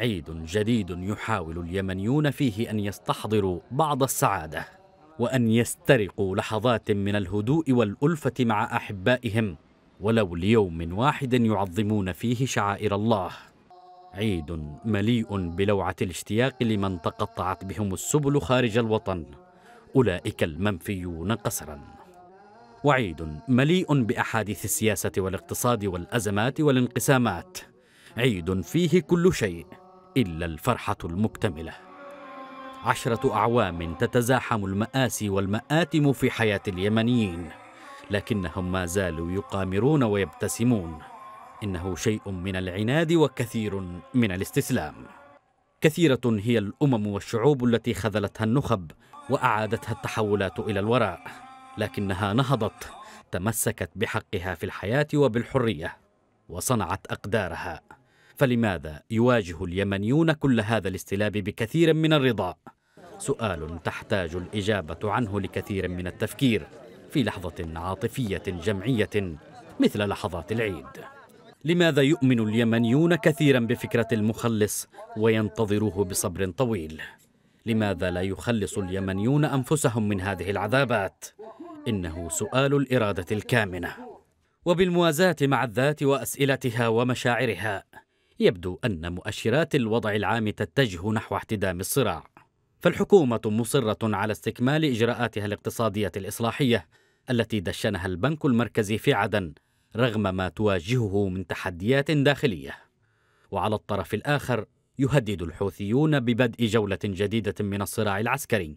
عيد جديد يحاول اليمنيون فيه ان يستحضروا بعض السعاده وان يسترقوا لحظات من الهدوء والالفه مع احبائهم ولو ليوم واحد يعظمون فيه شعائر الله عيد مليء بلوعه الاشتياق لمن تقطعت بهم السبل خارج الوطن اولئك المنفيون قسرا وعيد مليء باحاديث السياسه والاقتصاد والازمات والانقسامات عيد فيه كل شيء إلا الفرحة المكتملة عشرة أعوام تتزاحم المآسي والمآتم في حياة اليمنيين لكنهم ما زالوا يقامرون ويبتسمون إنه شيء من العناد وكثير من الاستسلام كثيرة هي الأمم والشعوب التي خذلتها النخب وأعادتها التحولات إلى الوراء لكنها نهضت تمسكت بحقها في الحياة وبالحرية وصنعت أقدارها فلماذا يواجه اليمنيون كل هذا الاستلاب بكثير من الرضاء؟ سؤال تحتاج الإجابة عنه لكثير من التفكير في لحظة عاطفية جمعية مثل لحظات العيد لماذا يؤمن اليمنيون كثيرا بفكرة المخلص وينتظروه بصبر طويل؟ لماذا لا يخلص اليمنيون أنفسهم من هذه العذابات؟ إنه سؤال الإرادة الكامنة وبالموازاة مع الذات وأسئلتها ومشاعرها يبدو أن مؤشرات الوضع العام تتجه نحو احتدام الصراع فالحكومة مصرة على استكمال إجراءاتها الاقتصادية الإصلاحية التي دشنها البنك المركزي في عدن رغم ما تواجهه من تحديات داخلية وعلى الطرف الآخر يهدد الحوثيون ببدء جولة جديدة من الصراع العسكري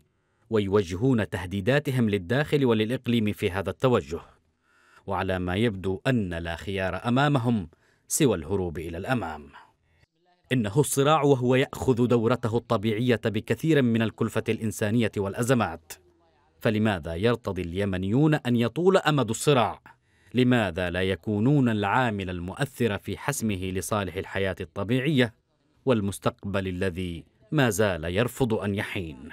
ويوجهون تهديداتهم للداخل وللإقليم في هذا التوجه وعلى ما يبدو أن لا خيار أمامهم سوى الهروب إلى الأمام إنه الصراع وهو يأخذ دورته الطبيعية بكثير من الكلفة الإنسانية والأزمات فلماذا يرتضي اليمنيون أن يطول أمد الصراع؟ لماذا لا يكونون العامل المؤثر في حسمه لصالح الحياة الطبيعية والمستقبل الذي ما زال يرفض أن يحين؟